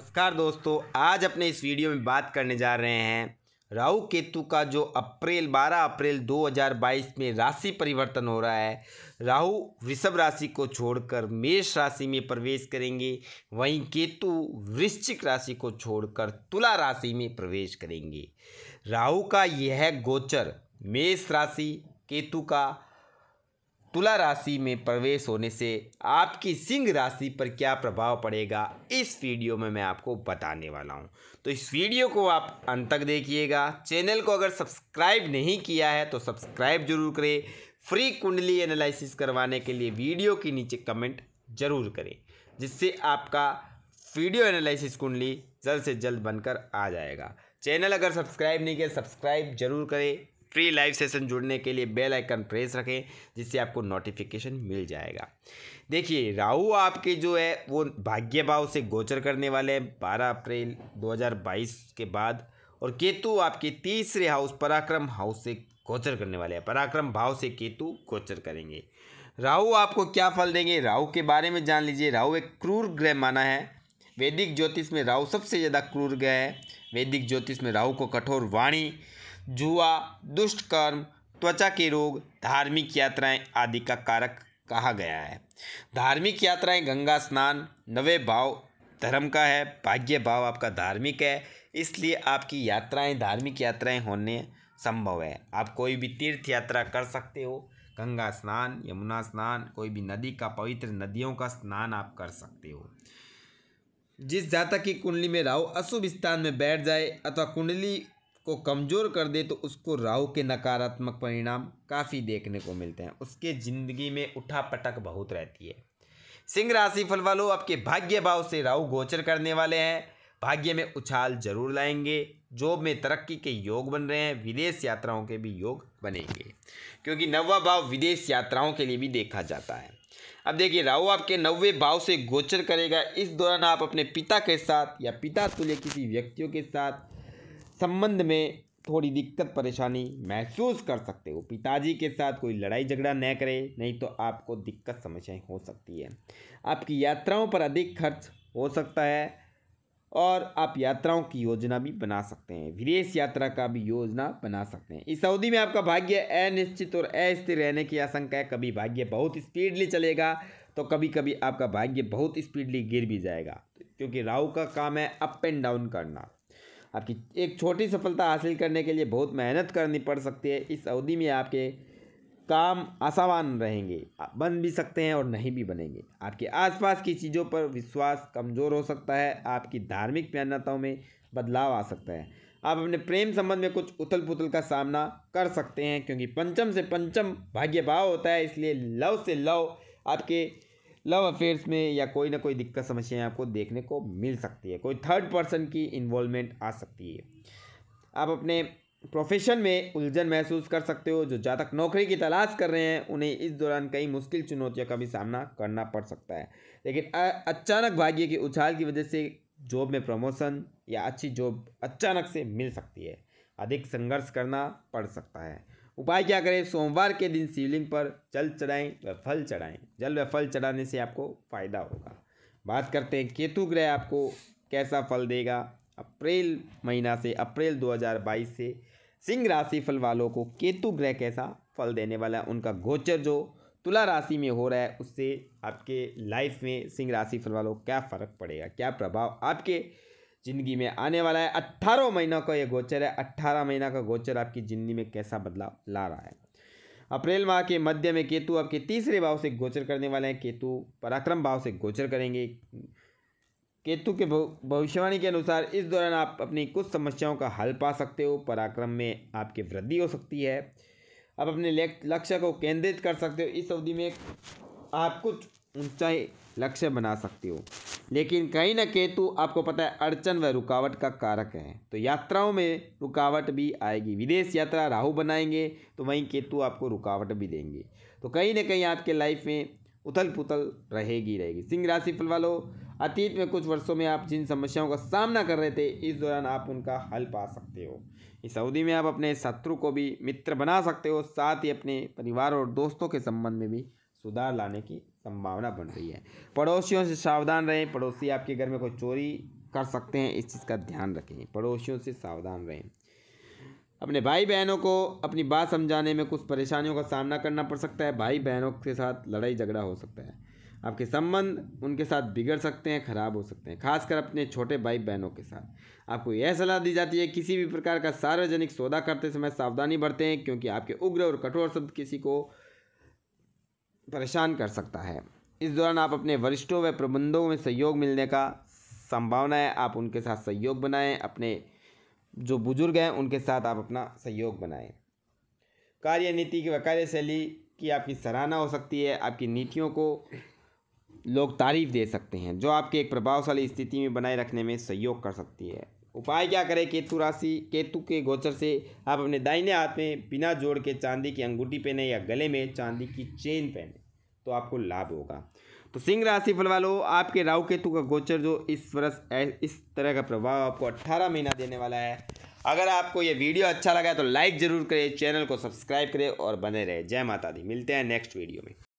नमस्कार दोस्तों आज अपने इस वीडियो में बात करने जा रहे हैं राहु केतु का जो अप्रैल 12 अप्रैल 2022 में राशि परिवर्तन हो रहा है राहु वृषभ राशि को छोड़कर मेष राशि में प्रवेश करेंगे वहीं केतु वृश्चिक राशि को छोड़कर तुला राशि में प्रवेश करेंगे राहु का यह गोचर मेष राशि केतु का तुला राशि में प्रवेश होने से आपकी सिंह राशि पर क्या प्रभाव पड़ेगा इस वीडियो में मैं आपको बताने वाला हूं तो इस वीडियो को आप अंत तक देखिएगा चैनल को अगर सब्सक्राइब नहीं किया है तो सब्सक्राइब जरूर करें फ्री कुंडली एनालिसिस करवाने के लिए वीडियो के नीचे कमेंट जरूर करें जिससे आपका वीडियो एनालिसिस कुंडली जल्द से जल्द बनकर आ जाएगा चैनल अगर सब्सक्राइब नहीं किया सब्सक्राइब जरूर करें फ्री लाइव सेशन जुड़ने के लिए बेल आइकन प्रेस रखें जिससे आपको नोटिफिकेशन मिल जाएगा देखिए राहु आपके जो है वो भाग्य भाव से गोचर करने वाले हैं बारह अप्रैल 2022 के बाद और केतु आपके तीसरे हाउस पराक्रम हाउस से गोचर करने वाले हैं पराक्रम भाव से केतु गोचर करेंगे राहु आपको क्या फल देंगे राहु के बारे में जान लीजिए राहु एक क्रूर ग्रह माना है वैदिक ज्योतिष में राहु सबसे ज़्यादा क्रूर ग्रह है वैदिक ज्योतिष में राहु को कठोर वाणी जुआ दुष्ट कर्म त्वचा के रोग धार्मिक यात्राएं आदि का कारक कहा गया है धार्मिक यात्राएं गंगा स्नान नवे भाव धर्म का है भाग्य भाव आपका धार्मिक है इसलिए आपकी यात्राएं धार्मिक यात्राएं होने संभव है आप कोई भी तीर्थ यात्रा कर सकते हो गंगा स्नान यमुना स्नान कोई भी नदी का पवित्र नदियों का स्नान आप कर सकते हो जिस जातक की कुंडली में राहु अशुभ स्थान में बैठ जाए अथवा कुंडली को कमज़ोर कर दे तो उसको राहु के नकारात्मक परिणाम काफ़ी देखने को मिलते हैं उसके ज़िंदगी में उठा पटक बहुत रहती है सिंह राशि फल वालों आपके भाग्य भाव से राहु गोचर करने वाले हैं भाग्य में उछाल जरूर लाएंगे जॉब में तरक्की के योग बन रहे हैं विदेश यात्राओं के भी योग बनेंगे क्योंकि नवा भाव विदेश यात्राओं के लिए भी देखा जाता है अब देखिए राहु आपके नवे भाव से गोचर करेगा इस दौरान आप अपने पिता के साथ या पिता तुल्य किसी व्यक्तियों के साथ संबंध में थोड़ी दिक्कत परेशानी महसूस कर सकते हो पिताजी के साथ कोई लड़ाई झगड़ा न करे नहीं तो आपको दिक्कत समस्याएं हो सकती है आपकी यात्राओं पर अधिक खर्च हो सकता है और आप यात्राओं की योजना भी बना सकते हैं विदेश यात्रा का भी योजना बना सकते हैं इस अवधि में आपका भाग्य अनिश्चित और अस्थिर रहने की आशंका है कभी भाग्य बहुत स्पीडली चलेगा तो कभी कभी आपका भाग्य बहुत स्पीडली गिर भी जाएगा क्योंकि राहु का काम है अप एंड डाउन करना आपकी एक छोटी सफलता हासिल करने के लिए बहुत मेहनत करनी पड़ सकती है इस अवधि में आपके काम आसान रहेंगे बन भी सकते हैं और नहीं भी बनेंगे आपके आसपास की चीज़ों पर विश्वास कमज़ोर हो सकता है आपकी धार्मिक मान्यताओं में बदलाव आ सकता है आप अपने प्रेम संबंध में कुछ उथल पुथल का सामना कर सकते हैं क्योंकि पंचम से पंचम भाग्य भाव होता है इसलिए लव से लव आपके लव अफेयर्स में या कोई ना कोई दिक्कत समस्याएं आपको देखने को मिल सकती है कोई थर्ड पर्सन की इन्वॉल्वमेंट आ सकती है आप अपने प्रोफेशन में उलझन महसूस कर सकते हो जो जातक नौकरी की तलाश कर रहे हैं उन्हें इस दौरान कई मुश्किल चुनौतियों का भी सामना करना पड़ सकता है लेकिन अचानक भाग्य की उछाल की वजह से जॉब में प्रमोशन या अच्छी जॉब अचानक से मिल सकती है अधिक संघर्ष करना पड़ सकता है उपाय क्या करें सोमवार के दिन शिवलिंग पर जल चढ़ाएं व फल चढ़ाएं जल व फल चढ़ाने से आपको फायदा होगा बात करते हैं केतु ग्रह आपको कैसा फल देगा अप्रैल महीना से अप्रैल 2022 से सिंह राशि फल वालों को केतु ग्रह कैसा फल देने वाला है उनका गोचर जो तुला राशि में हो रहा है उससे आपके लाइफ में सिंह राशि फल वालों क्या फ़र्क पड़ेगा क्या प्रभाव आपके जिंदगी में आने वाला है अट्ठारह महीना का ये गोचर है अट्ठारह महीना का गोचर आपकी जिंदगी में कैसा बदलाव ला रहा है अप्रैल माह के मध्य में केतु आपके तीसरे भाव से गोचर करने वाले हैं केतु पराक्रम भाव से गोचर करेंगे केतु के भविष्यवाणी के अनुसार इस दौरान आप अपनी कुछ समस्याओं का हल पा सकते हो पराक्रम में आपकी वृद्धि हो सकती है आप अपने लक्ष्य को केंद्रित कर सकते हो इस अवधि में आप कुछ ऊंचाई लक्ष्य बना सकते हो लेकिन कहीं ना केतु तो आपको पता है अड़चन व रुकावट का कारक है तो यात्राओं में रुकावट भी आएगी विदेश यात्रा राहु बनाएंगे तो वहीं केतु आपको रुकावट भी देंगे तो कहीं ना कहीं आपके लाइफ में उथल पुथल रहेगी रहेगी सिंह राशि फल वालों अतीत में कुछ वर्षों में आप जिन समस्याओं का सामना कर रहे थे इस दौरान आप उनका हल पा सकते हो इस अवधि में आप अपने शत्रु को भी मित्र बना सकते हो साथ ही अपने परिवार और दोस्तों के संबंध में भी सुधार लाने की संभावना बन रही है पड़ोसियों से सावधान रहें पड़ोसी आपके घर में कोई चोरी कर सकते हैं इस चीज़ का ध्यान रखें पड़ोसियों से सावधान रहें अपने भाई बहनों को अपनी बात समझाने में कुछ परेशानियों का सामना करना पड़ सकता है भाई बहनों के साथ लड़ाई झगड़ा हो सकता है आपके संबंध उनके साथ बिगड़ सकते हैं खराब हो सकते हैं खासकर अपने छोटे भाई बहनों के साथ आपको यह सलाह दी जाती है किसी भी प्रकार का सार्वजनिक सौदा करते समय सावधानी बरतें क्योंकि आपके उग्र और कठोर शब्द किसी को परेशान कर सकता है इस दौरान आप अपने वरिष्ठों व प्रबंधों में सहयोग मिलने का संभावना है आप उनके साथ सहयोग बनाएं अपने जो बुजुर्ग हैं उनके साथ आप अपना सहयोग बनाएं कार्य नीति की व कार्यशैली की आपकी सराहना हो सकती है आपकी नीतियों को लोग तारीफ दे सकते हैं जो आपके एक प्रभावशाली स्थिति में बनाए रखने में सहयोग कर सकती है उपाय क्या करें केतु राशि केतु के गोचर से आप अपने दाहिने हाथ में बिना जोड़ के चांदी की अंगूठी पहने या गले में चांदी की चेन पहने तो आपको लाभ होगा तो सिंह राशि फल वालों आपके राहु केतु का गोचर जो इस वर्ष इस तरह का प्रभाव आपको 18 महीना देने वाला है अगर आपको ये वीडियो अच्छा लगा तो लाइक ज़रूर करें चैनल को सब्सक्राइब करें और बने रहे जय माता दी मिलते हैं नेक्स्ट वीडियो में